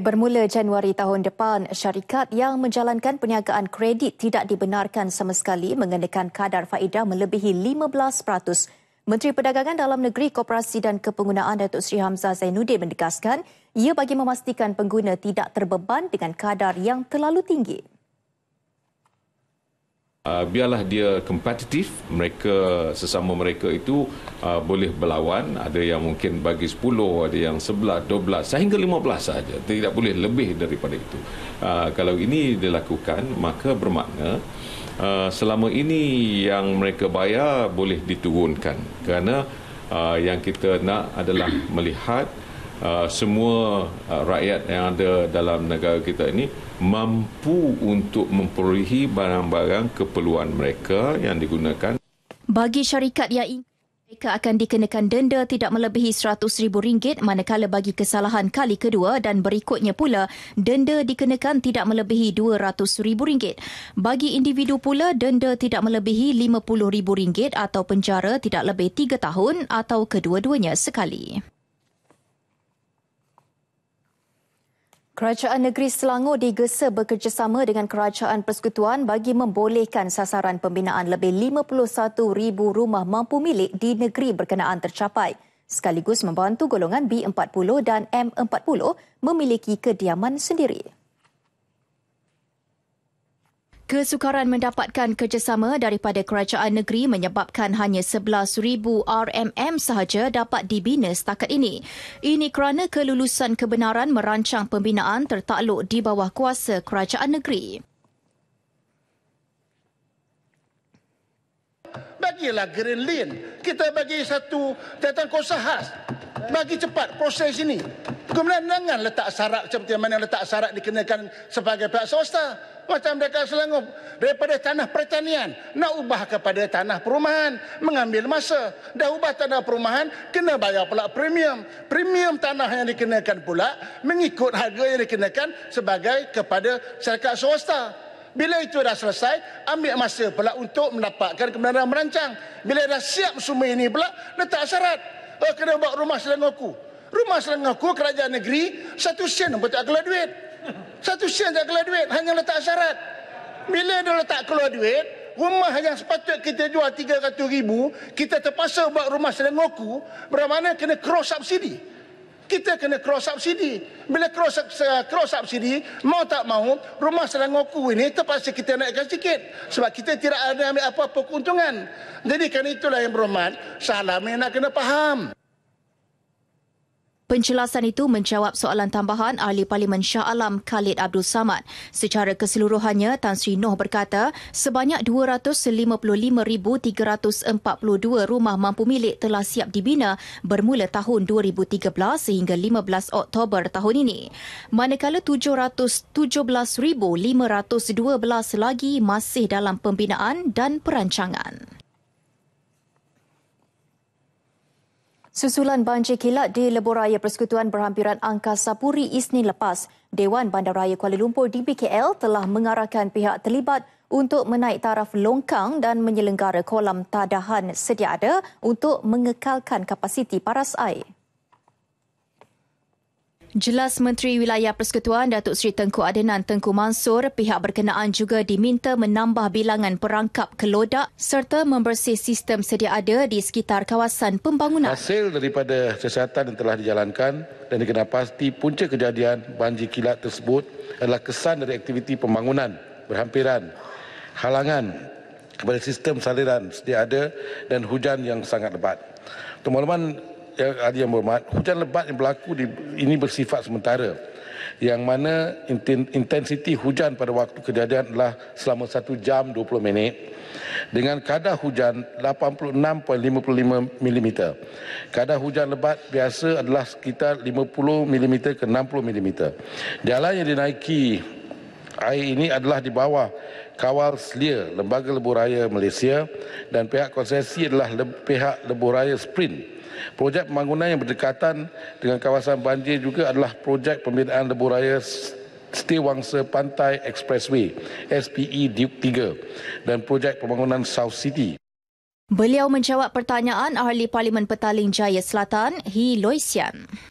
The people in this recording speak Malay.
Bermula Januari tahun depan, syarikat yang menjalankan perniagaan kredit tidak dibenarkan sama sekali mengenakan kadar faedah melebihi 15%. Menteri Perdagangan Dalam Negeri, Koperasi dan Kepenggunaan Datuk Seri Hamzah Zainuddin menegaskan ia bagi memastikan pengguna tidak terbeban dengan kadar yang terlalu tinggi. Uh, biarlah dia kompetitif mereka sesama mereka itu uh, boleh berlawan ada yang mungkin bagi 10 ada yang 11 12 sehingga 15 saja tidak boleh lebih daripada itu uh, kalau ini dilakukan maka bermakna uh, selama ini yang mereka bayar boleh diturunkan kerana uh, yang kita nak adalah melihat Uh, semua uh, rakyat yang ada dalam negara kita ini mampu untuk memperolehi barang-barang keperluan mereka yang digunakan. Bagi syarikat yang ingin mereka akan dikenakan denda tidak melebihi RM100,000 manakala bagi kesalahan kali kedua dan berikutnya pula denda dikenakan tidak melebihi RM200,000. Bagi individu pula denda tidak melebihi RM50,000 atau penjara tidak lebih 3 tahun atau kedua-duanya sekali. Kerajaan Negeri Selangor digesa bekerjasama dengan Kerajaan Persekutuan bagi membolehkan sasaran pembinaan lebih 51,000 rumah mampu milik di negeri berkenaan tercapai sekaligus membantu golongan B40 dan M40 memiliki kediaman sendiri. Kesukaran mendapatkan kerjasama daripada kerajaan negeri menyebabkan hanya 11,000 RMM sahaja dapat dibina setakat ini. Ini kerana kelulusan kebenaran merancang pembinaan tertakluk di bawah kuasa kerajaan negeri. Bagilah green lane. Kita bagi satu datang kuasa khas. Bagi cepat proses ini. Kemudian jangan letak syarat seperti mana letak syarat dikenakan sebagai pihak swasta. Macam mereka selangor daripada tanah pertanian nak ubah kepada tanah perumahan mengambil masa. Dah ubah tanah perumahan kena bayar pula premium. Premium tanah yang dikenakan pula mengikut harga yang dikenakan sebagai kepada syarikat swasta. Bila itu dah selesai, ambil masa pula untuk mendapatkan kebenaran merancang. Bila dah siap semua ini pula, letak syarat. Oh, kena buat rumah selangor Rumah selang aku kerajaan negeri Satu sen pun tak keluar duit Satu sen tak keluar duit Hanya letak syarat Bila dia letak keluar duit Rumah yang sepatut kita jual rm ribu Kita terpaksa buat rumah selang aku Bermakna kena cross subsidi kita kena cross subsidi. Bila cross eh, cross subsidi, mau tak mau rumah Selangoku ini terpaksa kita naikkan sikit sebab kita tidak ada ambil apa-apa keuntungan. Jadi kan itulah yang berhormat, salam yang nak kena faham. Penjelasan itu menjawab soalan tambahan Ahli Parlimen Shah Alam Khalid Abdul Samad. Secara keseluruhannya, Tan Sri Noh berkata sebanyak 255,342 rumah mampu milik telah siap dibina bermula tahun 2013 sehingga 15 Oktober tahun ini. Manakala 717,512 lagi masih dalam pembinaan dan perancangan. Susulan banjir kilat di Leboraya Persekutuan Berhampiran Angkasa Puri Isnin lepas, Dewan Bandaraya Kuala Lumpur DBKL telah mengarahkan pihak terlibat untuk menaik taraf longkang dan menyelenggara kolam tadahan sedia ada untuk mengekalkan kapasiti paras air. Jelas Menteri Wilayah Persekutuan Datuk Seri Tengku Adenan Tengku Mansor, pihak berkenaan juga diminta menambah bilangan perangkap kelodak serta membersih sistem sedia ada di sekitar kawasan pembangunan. Hasil daripada siasatan yang telah dijalankan dan dikenal pasti punca kejadian banjir kilat tersebut adalah kesan dari aktiviti pembangunan berhampiran halangan kepada sistem saliran sedia ada dan hujan yang sangat lebat. Untuk yang ada yang berhormat, hujan lebat yang berlaku di, ini bersifat sementara yang mana intensiti hujan pada waktu kejadian adalah selama 1 jam 20 minit dengan kadar hujan 86.55 mm. Kadar hujan lebat biasa adalah sekitar 50 mm ke 60 mm. Jalan yang dinaiki air ini adalah di bawah kawal selia Lembaga Lebuh Raya Malaysia dan pihak konsesi adalah le pihak Lebuh Raya Sprint. Projek pembangunan yang berdekatan dengan kawasan banjir juga adalah projek pembinaan Lebuh Raya Setiwangsa Pantai Expressway SPE Duke 3 dan projek pembangunan South City. Beliau menjawab pertanyaan Ahli Parlimen Petaling Jaya Selatan, Hi Loisian.